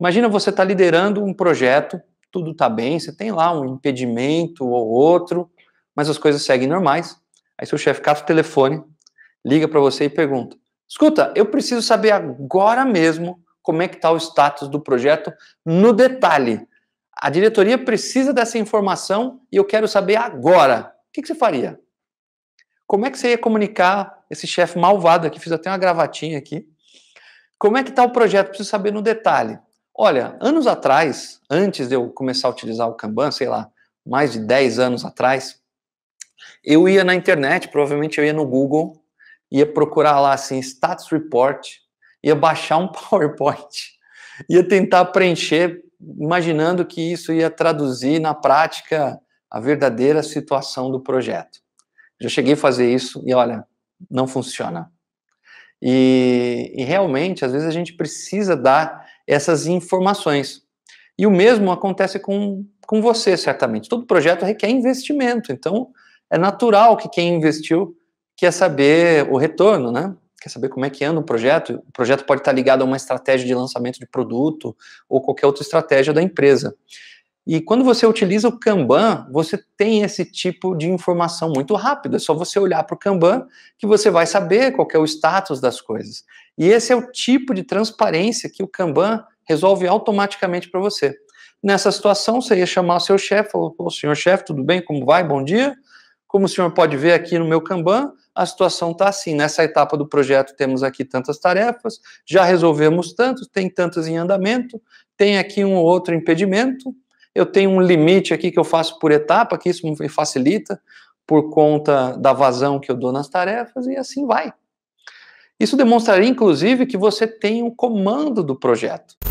Imagina você está liderando um projeto, tudo está bem, você tem lá um impedimento ou outro, mas as coisas seguem normais. Aí seu chefe cata o telefone, liga para você e pergunta: Escuta, eu preciso saber agora mesmo como é que está o status do projeto no detalhe. A diretoria precisa dessa informação e eu quero saber agora. O que, que você faria? Como é que você ia comunicar esse chefe malvado aqui? Fiz até uma gravatinha aqui. Como é que está o projeto? Preciso saber no detalhe. Olha, anos atrás, antes de eu começar a utilizar o Kanban, sei lá, mais de 10 anos atrás, eu ia na internet, provavelmente eu ia no Google, ia procurar lá assim, status report, ia baixar um PowerPoint, ia tentar preencher, imaginando que isso ia traduzir na prática a verdadeira situação do projeto. Já cheguei a fazer isso e olha, não funciona. E, e realmente, às vezes a gente precisa dar essas informações. E o mesmo acontece com, com você, certamente. Todo projeto requer investimento, então é natural que quem investiu quer saber o retorno, né? Quer saber como é que anda o projeto? O projeto pode estar ligado a uma estratégia de lançamento de produto ou qualquer outra estratégia da empresa. E quando você utiliza o Kanban, você tem esse tipo de informação muito rápida. É só você olhar para o Kanban que você vai saber qual é o status das coisas. E esse é o tipo de transparência que o Kanban resolve automaticamente para você. Nessa situação, você ia chamar o seu chefe, falou, Ô, senhor chefe, tudo bem? Como vai? Bom dia. Como o senhor pode ver aqui no meu Kanban, a situação está assim. Nessa etapa do projeto temos aqui tantas tarefas, já resolvemos tantos, tem tantas em andamento, tem aqui um ou outro impedimento, eu tenho um limite aqui que eu faço por etapa, que isso me facilita por conta da vazão que eu dou nas tarefas e assim vai. Isso demonstraria, inclusive, que você tem o um comando do projeto.